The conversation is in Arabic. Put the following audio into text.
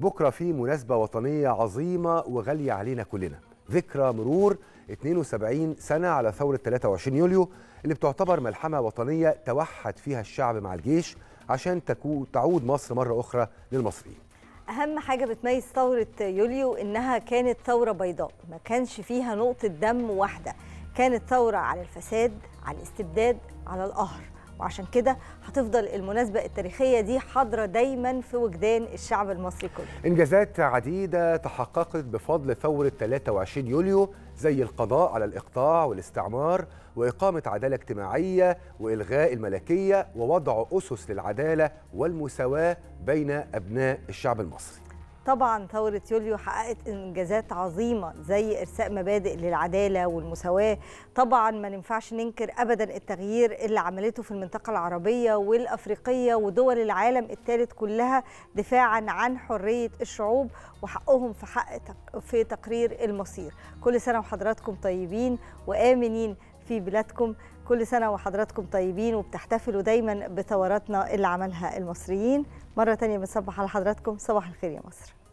بكرة في مناسبة وطنية عظيمة وغالية علينا كلنا ذكرى مرور 72 سنة على ثورة 23 يوليو اللي بتعتبر ملحمة وطنية توحد فيها الشعب مع الجيش عشان تكو تعود مصر مرة أخرى للمصريين أهم حاجة بتميز ثورة يوليو إنها كانت ثورة بيضاء ما كانش فيها نقطة دم واحدة كانت ثورة على الفساد على الاستبداد على القهر وعشان كده هتفضل المناسبة التاريخية دي حاضرة دايما في وجدان الشعب المصري كله إنجازات عديدة تحققت بفضل ثورة 23 يوليو زي القضاء على الإقطاع والاستعمار وإقامة عدالة اجتماعية وإلغاء الملكية ووضع أسس للعدالة والمساواة بين أبناء الشعب المصري طبعا ثورة يوليو حققت إنجازات عظيمة زي إرساء مبادئ للعدالة والمساواة طبعا ما ننفعش ننكر أبدا التغيير اللي عملته في المنطقة العربية والأفريقية ودول العالم الثالث كلها دفاعا عن حرية الشعوب وحقهم في حق في تقرير المصير كل سنة وحضراتكم طيبين وآمنين في بلادكم كل سنة وحضراتكم طيبين وبتحتفلوا دايما بثوراتنا اللي عملها المصريين مرة تانية بنصبح على حضراتكم صباح الخير يا مصر